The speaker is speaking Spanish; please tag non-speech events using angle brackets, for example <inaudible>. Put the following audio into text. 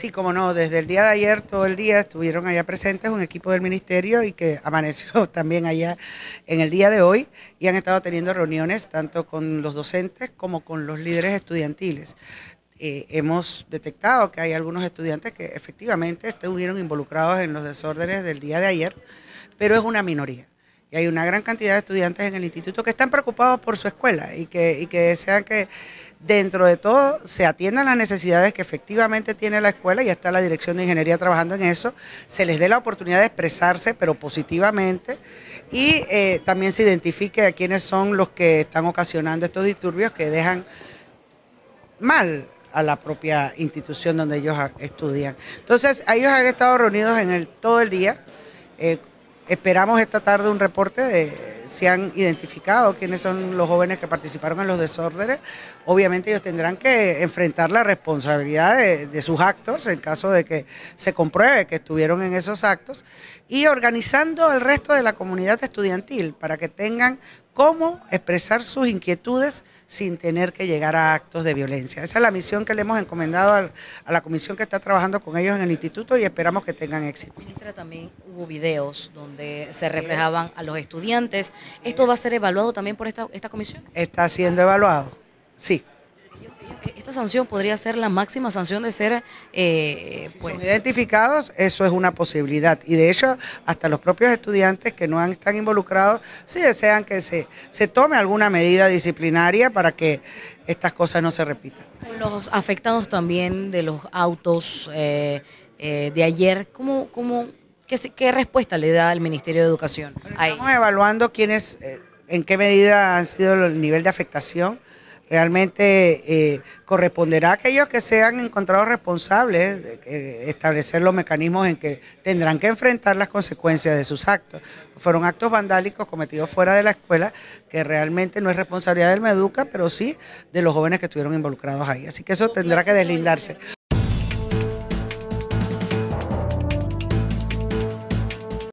Sí, como no, desde el día de ayer, todo el día estuvieron allá presentes un equipo del ministerio y que <laughs> amaneció también allá en el día de hoy y han estado teniendo reuniones tanto con los docentes como con los líderes estudiantiles. Eh, hemos detectado que hay algunos estudiantes que efectivamente estuvieron involucrados en los desórdenes del día de ayer, pero es una minoría. Y hay una gran cantidad de estudiantes en el instituto que están preocupados por su escuela y que, desean que dentro de todo se atiendan las necesidades que efectivamente tiene la escuela, y está la Dirección de Ingeniería trabajando en eso, se les dé la oportunidad de expresarse, pero positivamente, y eh, también se identifique a quiénes son los que están ocasionando estos disturbios que dejan mal a la propia institución donde ellos estudian. Entonces, ellos han estado reunidos en todo el día. Eh, Esperamos esta tarde un reporte de si han identificado quiénes son los jóvenes que participaron en los desórdenes. Obviamente ellos tendrán que enfrentar la responsabilidad de, sus actos en caso de que se compruebe que estuvieron en esos actos y organizando al resto de la comunidad estudiantil para que tengan cómo expresar sus inquietudes sin tener que llegar a actos de violencia. Esa es la misión que le hemos encomendado a la comisión que está trabajando con ellos en el instituto y esperamos que tengan éxito. Ministra, también hubo videos donde se reflejaban a los estudiantes. ¿Esto va a ser evaluado también por esta, esta comisión? Está siendo evaluado, sí sanción podría ser la máxima sanción de ser... Eh, pues identificados, eso es una posibilidad. Y de hecho, hasta los propios estudiantes que no han, están involucrados, si desean que se, se tome alguna medida disciplinaria para que estas cosas no se repitan. Los afectados también de los autos eh, eh, de ayer, ¿cómo, cómo, qué, qué, respuesta le da el Ministerio de Educación? estamos evaluando quiénes, eh, en qué medida han sido el nivel de afectación realmente eh, corresponderá a aquellos que sean encontrados responsables establecer los mecanismos en que tendrán que enfrentar las consecuencias de sus actos. Fueron actos vandálicos cometidos fuera de la escuela, que realmente no es responsabilidad del Meduca, pero sí de los jóvenes que estuvieron involucrados ahí. Así que eso tendrá que deslindarse.